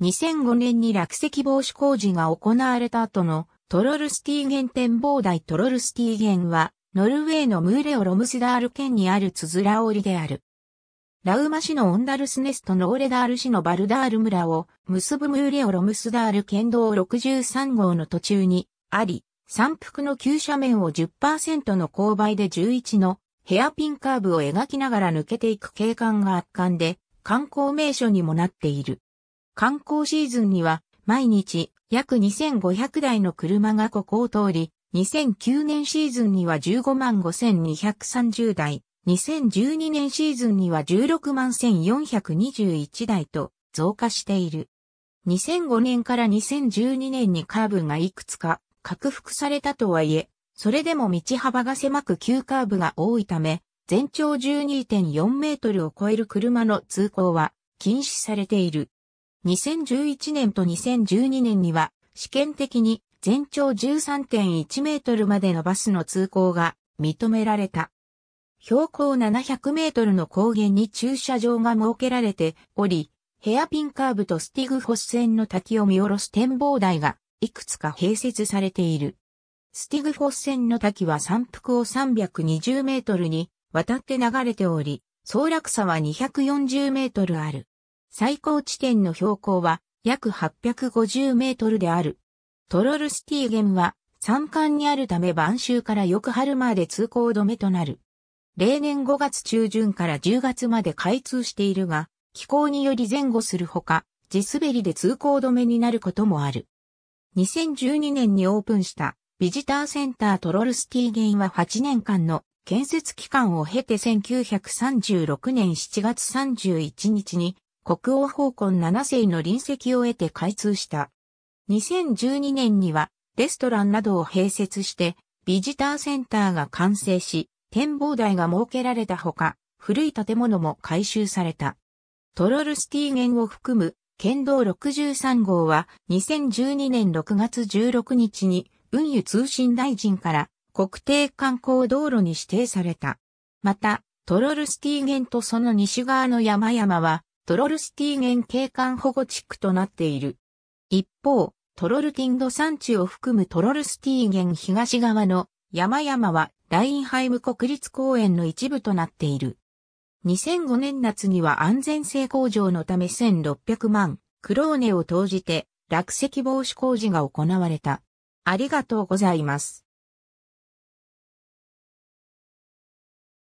2005年に落石防止工事が行われた後のトロルスティーゲン展望台トロルスティーゲンは、ノルウェーのムーレオ・ロムスダール県にあるつづら折りである。ラウマ市のオンダルスネストノーレダール市のバルダール村を結ぶムーレオ・ロムスダール県道63号の途中にあり、山腹の急斜面を10%の勾配で11のヘアピンカーブを描きながら抜けていく景観が圧巻で観光名所にもなっている。観光シーズンには毎日約2500台の車がここを通り、2009年シーズンには15万5230台、2012年シーズンには16万1421台と増加している。2005年から2012年にカーブがいくつか拡幅されたとはいえ、それでも道幅が狭く急カーブが多いため、全長12.4メートルを超える車の通行は禁止されている。2011年と2012年には試験的に全長13.1メートルまでのバスの通行が認められた。標高700メートルの高原に駐車場が設けられており、ヘアピンカーブとスティグホス線の滝を見下ろす展望台がいくつか併設されている。スティグホス線の滝は山腹を320メートルに渡って流れており、総落差は240メートルある。最高地点の標高は約850メートルである。トロルスティーゲンは山間にあるため晩秋から翌春まで通行止めとなる。例年5月中旬から10月まで開通しているが、気候により前後するほか、地滑りで通行止めになることもある。2012年にオープンしたビジターセンタートロルスティーゲンは8年間の建設期間を経て1936年7月31日に国王宝根7世の臨席を得て開通した。2012年にはレストランなどを併設してビジターセンターが完成し、展望台が設けられたほか、古い建物も改修された。トロルスティーゲンを含む県道63号は2012年6月16日に運輸通信大臣から国定観光道路に指定された。また、トロルスティーゲンとその西側の山々はトロルスティーゲン景観保護地区となっている。一方、トロルティンド山地を含むトロルスティーゲン東側の山々はラインハイム国立公園の一部となっている。2005年夏には安全性向上のため1600万クローネを投じて落石防止工事が行われた。ありがとうございます。